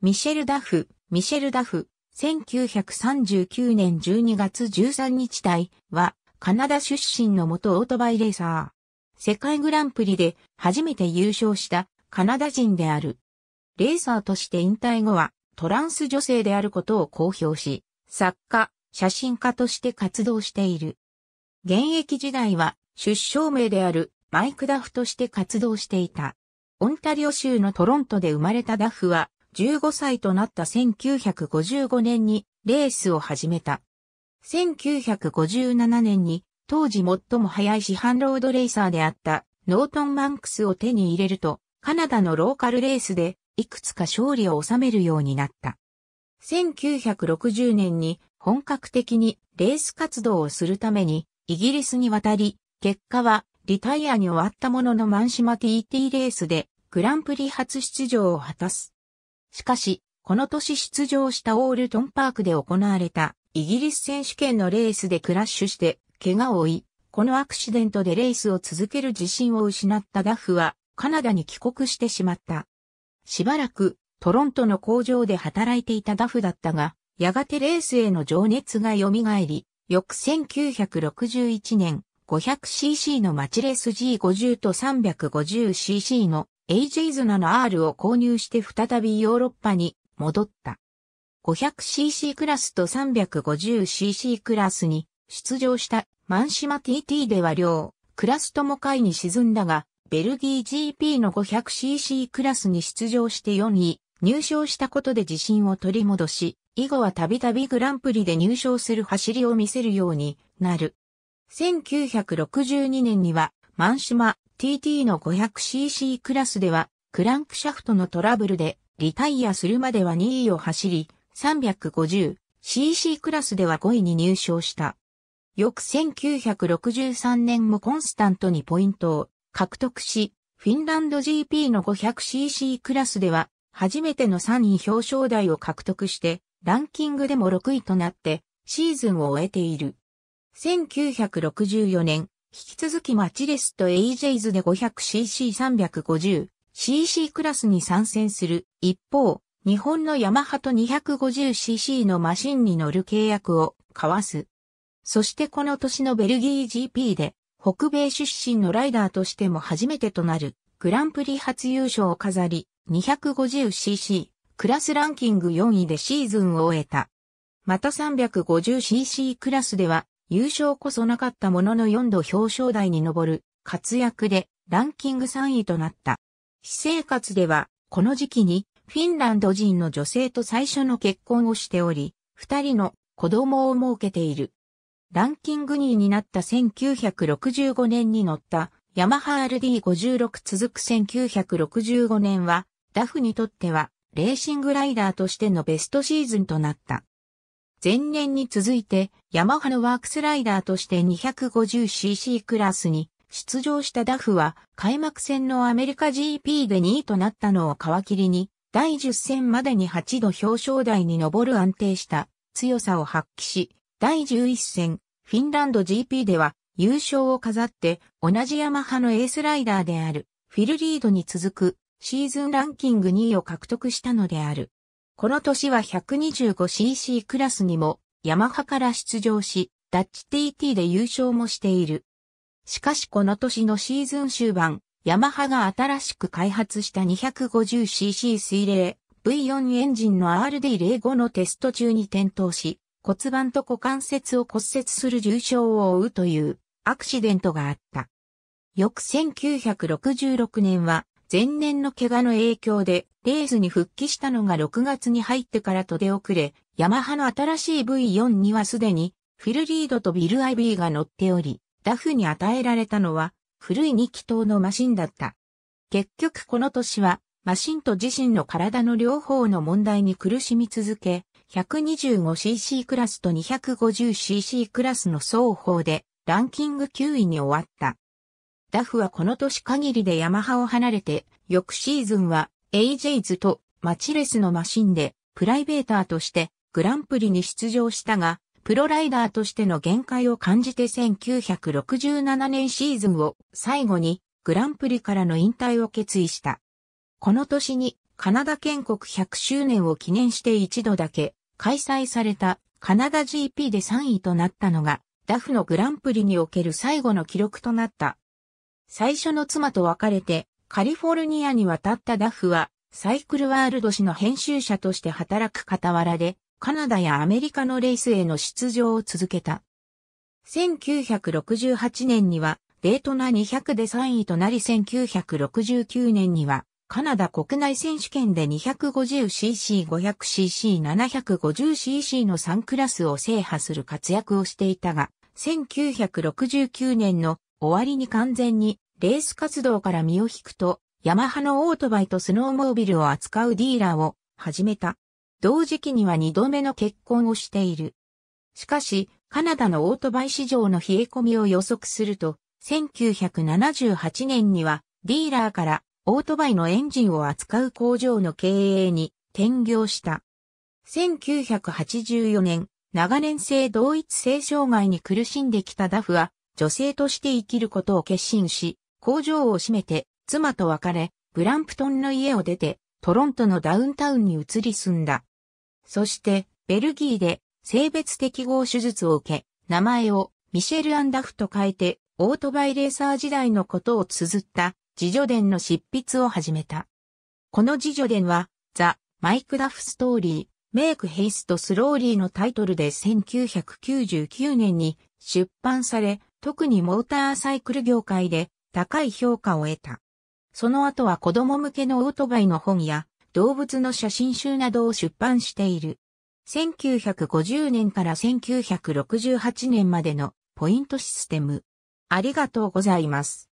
ミシェル・ダフ、ミシェル・ダフ、1939年12月13日隊は、カナダ出身の元オートバイレーサー。世界グランプリで初めて優勝したカナダ人である。レーサーとして引退後は、トランス女性であることを公表し、作家、写真家として活動している。現役時代は、出生名であるマイク・ダフとして活動していた。オンタリオ州のトロントで生まれたダフは、15歳となった1955年にレースを始めた。1957年に当時最も速い市販ロードレーサーであったノートン・マンクスを手に入れるとカナダのローカルレースでいくつか勝利を収めるようになった。1960年に本格的にレース活動をするためにイギリスに渡り、結果はリタイアに終わったもののマンシマ TT レースでグランプリ初出場を果たす。しかし、この年出場したオールトンパークで行われたイギリス選手権のレースでクラッシュして怪我を負い、このアクシデントでレースを続ける自信を失ったダフはカナダに帰国してしまった。しばらくトロントの工場で働いていたダフだったが、やがてレースへの情熱が蘇り、翌1961年 500cc のマチレス G50 と 350cc の AJ7 R を購入して再びヨーロッパに戻った。500cc クラスと 350cc クラスに出場したマンシマ TT では両クラスとも下位に沈んだが、ベルギー GP の 500cc クラスに出場して4位、入賞したことで自信を取り戻し、以後はたびたびグランプリで入賞する走りを見せるようになる。1962年には、マンシマ TT の 500cc クラスでは、クランクシャフトのトラブルで、リタイアするまでは2位を走り、350cc クラスでは5位に入賞した。翌1963年もコンスタントにポイントを獲得し、フィンランド GP の 500cc クラスでは、初めての3位表彰台を獲得して、ランキングでも6位となって、シーズンを終えている。1964年、引き続きマチレスとエイジェイズで 500cc350、cc クラスに参戦する。一方、日本のヤマハと 250cc のマシンに乗る契約を交わす。そしてこの年のベルギー GP で、北米出身のライダーとしても初めてとなる、グランプリ初優勝を飾り、250cc、クラスランキング4位でシーズンを終えた。また 350cc クラスでは、優勝こそなかったものの4度表彰台に上る活躍でランキング3位となった。私生活では、この時期にフィンランド人の女性と最初の結婚をしており、二人の子供を設けている。ランキング2位になった1965年に乗ったヤマハ RD56 続く1965年は、ダフにとってはレーシングライダーとしてのベストシーズンとなった。前年に続いて、ヤマハのワークスライダーとして 250cc クラスに出場したダフは、開幕戦のアメリカ GP で2位となったのを皮切りに、第10戦までに8度表彰台に上る安定した強さを発揮し、第11戦、フィンランド GP では優勝を飾って同じヤマハのエースライダーであるフィルリードに続くシーズンランキング2位を獲得したのである。この年は 125cc クラスにもヤマハから出場し、ダッチ TT で優勝もしている。しかしこの年のシーズン終盤、ヤマハが新しく開発した 250cc 水冷 V4 エンジンの RD05 のテスト中に転倒し、骨盤と股関節を骨折する重傷を負うというアクシデントがあった。翌1966年は前年の怪我の影響で、レースに復帰したのが6月に入ってからと出遅れ、ヤマハの新しい V4 にはすでに、フィルリードとビル・アイビーが乗っており、ダフに与えられたのは、古い2気筒のマシンだった。結局この年は、マシンと自身の体の両方の問題に苦しみ続け、125cc クラスと 250cc クラスの双方で、ランキング9位に終わった。ダフはこの年限りでヤマハを離れて、翌シーズンは AJs とマチレスのマシンでプライベーターとしてグランプリに出場したが、プロライダーとしての限界を感じて1967年シーズンを最後にグランプリからの引退を決意した。この年にカナダ建国100周年を記念して一度だけ開催されたカナダ GP で3位となったのがダフのグランプリにおける最後の記録となった最初の妻と別れて、カリフォルニアに渡ったダフは、サイクルワールド誌の編集者として働く傍らで、カナダやアメリカのレースへの出場を続けた。1968年には、デートナ200で3位となり1969年には、カナダ国内選手権で 250cc、500cc、750cc の3クラスを制覇する活躍をしていたが、1969年の終わりに完全にレース活動から身を引くと、ヤマハのオートバイとスノーモービルを扱うディーラーを始めた。同時期には二度目の結婚をしている。しかし、カナダのオートバイ市場の冷え込みを予測すると、1978年にはディーラーからオートバイのエンジンを扱う工場の経営に転業した。1984年、長年性同一性障害に苦しんできたダフは女性として生きることを決心し、工場を閉めて、妻と別れ、ブランプトンの家を出て、トロントのダウンタウンに移り住んだ。そして、ベルギーで性別適合手術を受け、名前をミシェル・アンダフと変えて、オートバイレーサー時代のことを綴った、自助伝の執筆を始めた。この自助伝は、ザ・マイクダフストーリー、メイク・ヘイスト・スローリーのタイトルで1999年に出版され、特にモーターサイクル業界で高い評価を得た。その後は子供向けのオートバイの本や動物の写真集などを出版している。1950年から1968年までのポイントシステム。ありがとうございます。